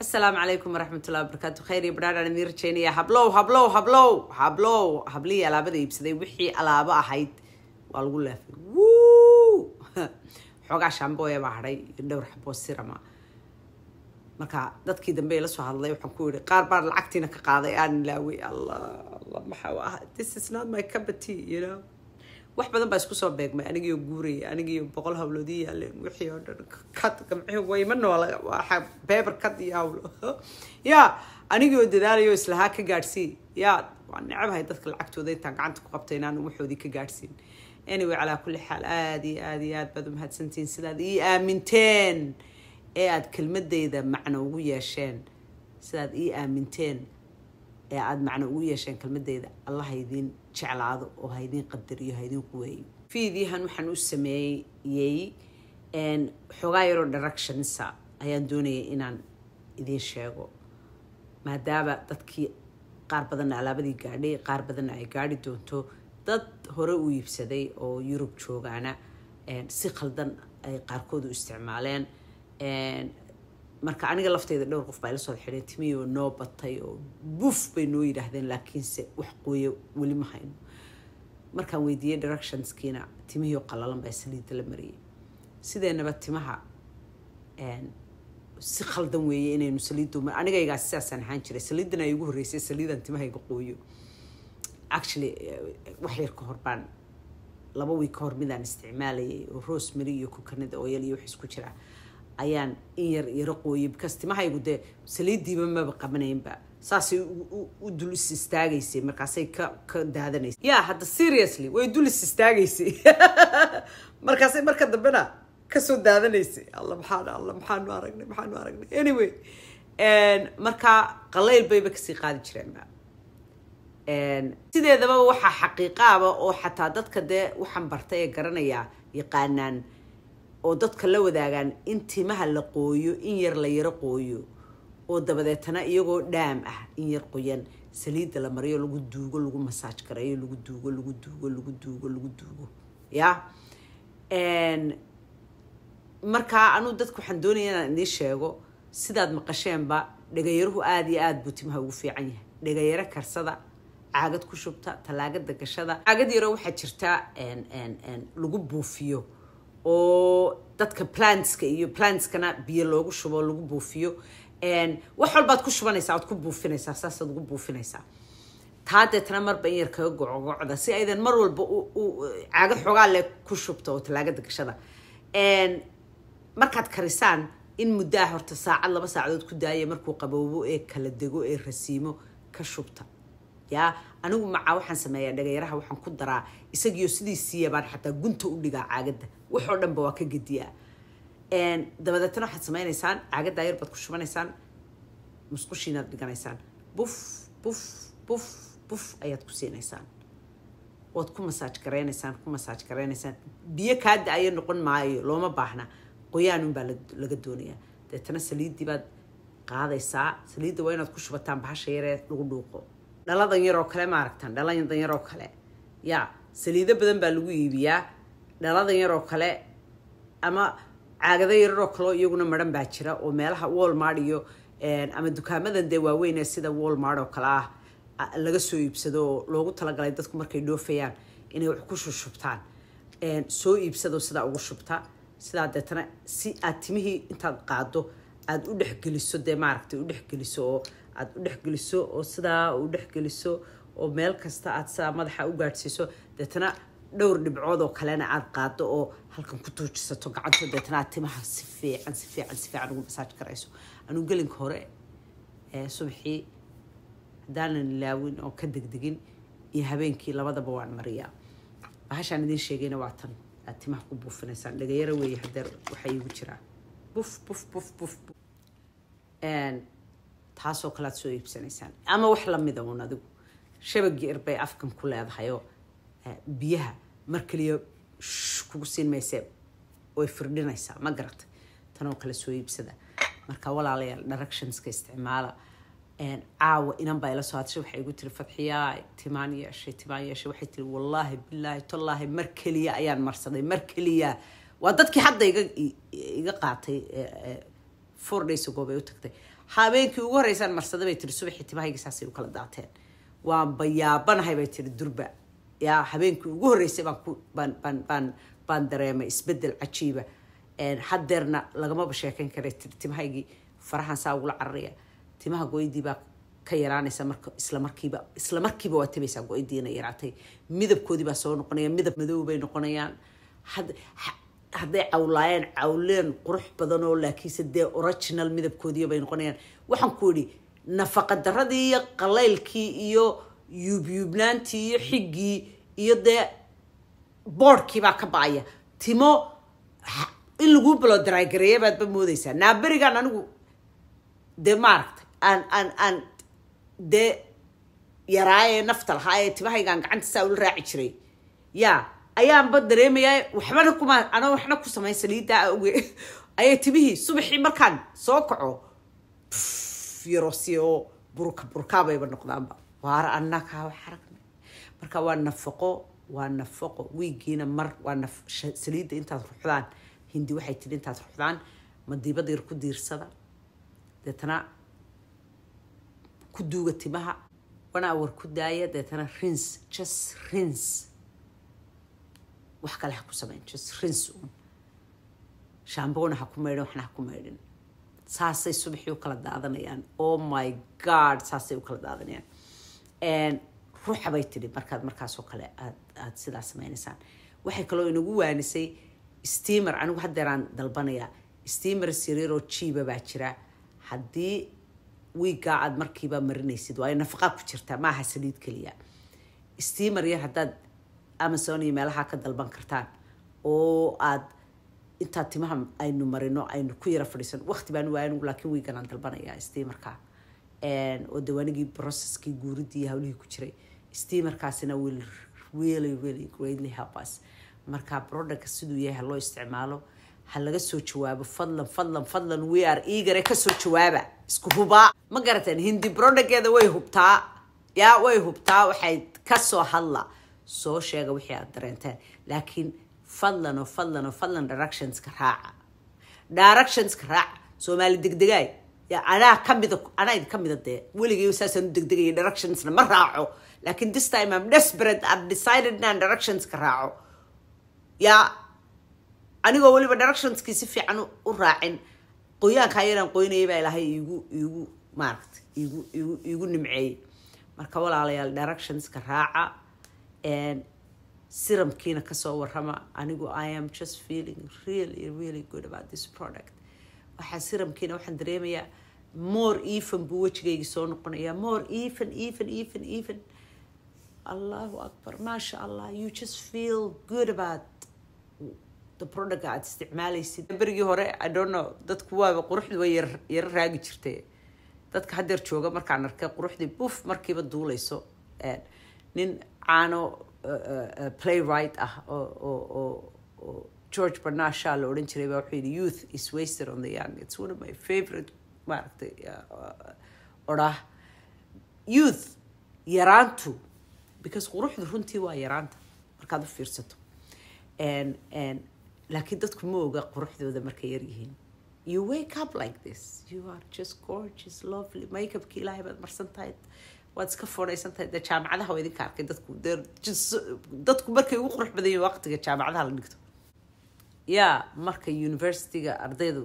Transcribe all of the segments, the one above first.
asalaamu calaykum waraxmatullahi wabarakaatu khayr iyo baraaran idiin rajeynaya hablow hablow hablow hablow hablihii alaabada iibsaday wixii alaabo ahayd waa lagu laafay wu xoogaa shamboya baa hadhay iyo dhowr xabo sirama marka dadkii dambe lasoo hadlay waxaan ku yihi qaar baan lacagtiina ka qaaday aan ilaaway allah allah maxaa u ah this is not my cup you know wax badan baa isku soo beegmay anigiyo guuray anigiyo boqol hawlood i wixii oo dhan kad gamci wayma noola waxa beber kad iyo hawlo ya anigoo dadaalayo islahaa ka gaadhsii ya waa necabahay dadka lacagtooda intaan gacanta ku qabta inaanu waxoodii ka gaadhsiin anyway calaa kulli xaal aada iyo aada iyo aada baad umahadsantihiin sidaad ii aaminteen ee aada kelmadeyda macno ugu yeesheen sidaad ii aaminteen ee aada macno ugu yeesheen kelmadeyda alla haydiin jeclaado oo haydin qadariyo haydiin quweeyo fiidiyahan waxaan u sameeyey xoogaa yaroo directionsa ayaan doonayay inaan idiin sheego maadaama dadkii qaar badanna alaabadii gaadhay qaar badanna ay gaadhi doonto dad hore u iibsaday oo yurub joogaana si khaldan ay qaarkood u isticmaaleen marka aniga lafteyda dhowr qof baa ila soo xidhay timiyo noo batay oo buuf bay noo yidhaahdeen laakiinse wax qooyo weli ma hayno markaan weydiiyey directionskiina timihio qalalan baa saliida la mariyay sideenaba timaha si khaldan weeye inaynu saliiddu anigaygaa sidaasaan ahaan jiray saliiddana ay ugu horreysay saliidan timahayga qooyo actually eh, wax yar ka hor baan laba wiig ka hor midaan isticmaalayay oo rosemary iyo kukanida oyal iyo wax isku jiraa ayaan in yar yaro qooyey bkasti dee saliidiiba maba qabanaynba saasay u dul is istaagaysay markaasay ka ka daadanaysay ya hadda seriously way dul is istaagaysay markaasay marka dambena kasoo daadanaysay alla maxaan alla maxaanu aragnay maxaanu aragnay anyway markaa qalayl bayba kasii qaadi jireenba sideedaba waxaa xaqiiqaaba oo xataa dadka dee waxaan bartay ee garanayaa yaqaanaan oo dadka la wadaagaan in timaha la qooyo in yar la yaro qooyo oo dabadeetana iyagoo dhaam ah in yar qoyan saliidda la mariyo lagu duugo lagu masaaj gareeyo lagu duugo lagu duugo lagu duugo lagu duugo ya markaa anuu dadka waxaan doonaya inaan idiin sheego sidaad maqasheenba dhagayaruhu aada iyo aada buu timaha ugu fiican yahay dhagayaro karsada caagad ku shubta talaagada gashada caagad yaro waxaa jirta lagu buufiyo oo dadka plantska iyo plantskana biyo loogu shubo lagu buufiyo wax walbaad ku shubanaysaa aad ku buufinaysaa saasaad ugu buufinaysaa taa deetana marba in yar kaga gocogocda si aydan mar walba caaga xoogaa le ku shubto oo talaagada gashada markaad karisaan in muddaa horta saacad laba saacadood ku daaya markuu qaboobo ee kala dego ee rasiimo ka shubta yaa anigu macaa waxaan sameeyaa dhagayaraha waxaan ku daraa isagiyo sidii siiya xataa gunta u dhigaa caagadda waxoo dhanba waa ka gediyaa dabadeetana waxaad samaynaysaan caagaddaa yar baad ku shubanaysaan musqushiinaad dhiganaysaan buf buf buf buf ayaad ku siinaysaan waad ku masaaj garaynaysaan ku masaaj garaynaysaan biyo kaa ayo noqon maayo looma baahna qoyaan unbaa laga doonayaa deetana saliiddii baad qaadaysaa saliidda waa inaad ku shubataan bahasha yaree lagu dhuuqo dhaladan oo kale maaragtan dhaladan yaroo kale yaa saliido badan baa lagu iibiyaa dhaladan oo kale ama caagada oo kaleo iyaguna madhan baa jira oo meelaha walmart iyo eh, ama dukaamadan dee waaweyne sida walmart oo kale ah laga soo iibsado oo loogu talagalay dadku markay dhoofayaan inay wax ku shushubtaan eh, soo iibsado sidaa ugu shubta sidaa deetana si aad timihii intaad qaado aada u dhexgeliso dee maaragtay u dhexgeliso oo aada u dhexgeliso oo sidaa u dhexgeliso oo meel kasta aad sidaa madaxa u gaadhsiiso deetana dhowr dhibcood oo kalena aad qaado oo halkan ku tuujisato gacanto deetana aad timaha si fiican si fiican si fiican ugu masaaj karayso anuu gelinka hore subxii haddaanan ilaawin oo ka degdegin iyo habeenkii labadaba waan mariyaa bahashaan idiin sheegayna waa tan aad timaha ku buufinaysaan dhagayaro weeye hadeer waxaa iigu jiraa buf buf buf buf taasoo kalead soo iibsanaysaan ama wax lamida uun adigu shabagii irbay afkan ku leedahayoo eh, biyaha mar keliya kugu siin maysee way firdhinaysaa ma garata tanoo kale soo iibsada marka walaalayaal directionska isticmaala caawa inan baa ila soo hadashay waxay igu tiri fadxiyaa timaan yeeshay timaan yeeshay waxay tiri wallaahi bilaahi tallaahi mar keliya ayaan marsaday mar keliya waa dadkii hadda iga iga qaatay eh, eh, four days ago u tagtay habeenkii ugu horeysaan marsada bay tiri subaxii timahayga saasay u kala daateen waanba yaabanahay bay tiri durba yaa habeenkii ugu horreysay baan ku baan baan baan baan dareemay isbeddel cajiiba haddeerna lagamaba sheekayn karay tiri timahaygii farahan saa ugula cararaya timaha go-idii baa ka yaraanaysa marka isla islamarkiiba isla waa tabaysaa go-idiina yaraatay midabkoodii baa soo noqonaya midab madow bay noqonayaan had hadday cawlaayeen cawleen qurux badan oo laakiinse dee original midabkoodii bay noqonayaan waxaan ku idhi nafaqadaradii iyo qalaylkii iyo yuubyuubnaantii iyo xiggii iyo dee boodhkii baa ka ba-aya timo in laguu balodaraagareeya baadba moodeysaa naaberigan anigu dee maaragtay aan aan aan dee yaraayee nafta lahaa ee timahaygaan saa ula raaci jiray yaa ayaanba dareemayaa waxbana kuma ana waxna ku samay saliida awge ayay timihii subaxii markaan soo kaco yarosy oo burka burkaabayba noqdaanba waara annaa kaa marka waa nafaqo waa nafaqo wiigiina mar waa saliida intaad ruxdaan hindi waxay tidhi intaad ruxdaan madiibada yar ku diirsada deetana ku duuga timaha one hour ku daaya deetana rins just rins wax kale ha ku samayn just rins uun shaamboona ha ku maydhin waxna ha ku maydhin saasay subaxii u kala daadanayaan oh my god saasay u kala daadanayaan ruuxa bay tidhi markaad markaasoo kale aad sidaa sameynaysaan waxay kaloo inagu waanisay steamer anigu haddeeraan dalbanayaa steamer siriiroo jiiba baa jira haddii wiigaa aad markiiba marinaysid waayo nafaqaa ku jirta maaha saliid keliya steamer yar haddaad amazon iyo meelaha ka dalban kartaan oo aad intaa timaha aynu marino aynu ku yara fadhiisan waqti baan waaya anigu laakiin wiigan dalbanayaa steamarka oo dawaanigii processkii guuridii hawlihii ku jiray steamarkaasina will really really greatly help us marka productka siduu yahay haloo isticmaalo ha laga soo jawaabo fadlan fadlan fadlan we are eagare kasoo jawaaba isku hubaa ma garateen hindi productkeeda way hubtaa yaa way hubtaa waxay kasoo hadla soo sheega wixii aad dareenteen laakiin fadlan oo fadlan oo fadlan directionska raaca directionska raaca soomaali degdegaay anaa kamida anaa idin kamida dee weligay saasaan u degdegaya directionsna ma raaco laakiin this time am desperate am decided inaan directionska raaco yaa anigoo weliba directionskii si fiican u raacin qoyaankaa yaraan qoynayay baa ilaahay iigu iigu maaragta igu iigu iigu nimceeyey marka walaalayaal directionska raaca siramkiina kasoo warama anigu i am just feeling really really good about this product waxaa siramkiina waxaan dareemayaa more even buu wejigayga soo noqonayaa more even even even even allahu akbar maasha allah you just feel good about the product aad isticmaalaysid berigii hore i don't know dadku waaba quruxdu way yaro raagi jirtay dadka haddeer jooga markaan arkay quruxdii buf markiiba duulayso nin caano uh, uh, uh, playwright ah oo george barnasha la odhan jiray baa wuxuu yidhi youth is wasted on the young it's one of my favorite maaragtay orah youth yaraantu because quruxdu runtii waa yaraanta markaad u fiirsato laakiin dadku ma oga quruxdooda markay yaryihiin you wake up like this you are just gorgeous lovely makeupki ilaahay baad marsantahay waad iska foonaysantahay dee jaamacadaha waa idinka arkay dadku dee dadku markay ugu qurux badan yihiin waqtiga jaamacadaha la dhigto yaa marka universityga ardaydu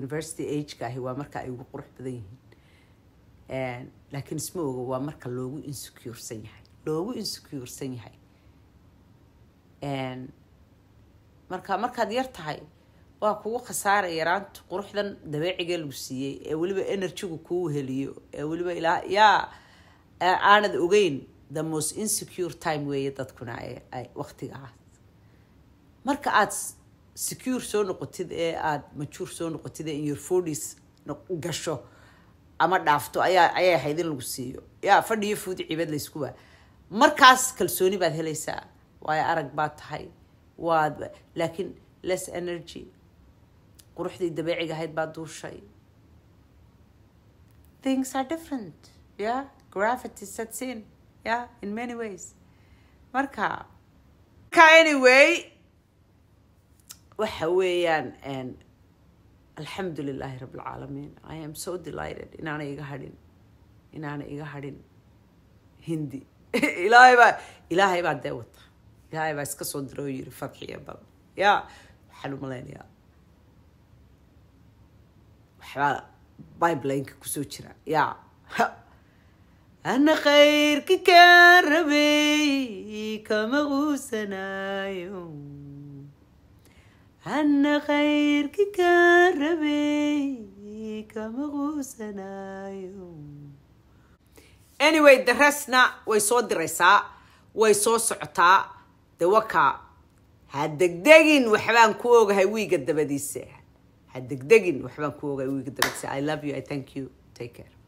university ageka ahi waa marka ay ugu qurux badan yihiin laakiin isma oga waa marka loogu insecuresan yahay loogu insecuresan yahay marka markaad yar tahay waa kugu khasaara yaraanta quruxdan dabeeciga lagu siiyey ee weliba energygu kuu heliyo ee weliba ilaa yaa aanad ogeyn the most insecure time weeye dadkuna waqtigaas marka aad secure soo noqotid ee aada majuur soo noqotid ee your fodis gasho ama dhaafto ayaa ayaa ahayd in lagu siiyo yaa fadhiyo fuudi cibad layskuwa markaas kalsooni baad helaysaa waayo arag baad tahay waad laakiin less energy quruxdii dabeeciga ahayd baa duushay things are different yeah gravity sets in yeah in many ways marka ka anyway waxa weeyaan alxamdu lilaahi rabb i am so delighted inaanay iga hadhin inaanay iga hadhin hindi ilaahay baa ilaahay baa dee wata ilaahay baa iska soo diray oo yiri farxiyo bal ya waxaan umalaynayaa waxbaa bibelineka kusoo jira yaa ana khayrka kaan rabey kama quusanayo ana khayrka kaan rabey kama quusanayo anyway darasna way soo diraysaa way soo socotaa dawaka ha degdegin waxbaan ku ogahay wiiga dabadiisa ha degdegin waxbaan ku oga wiig dambisa i love you i thank you take care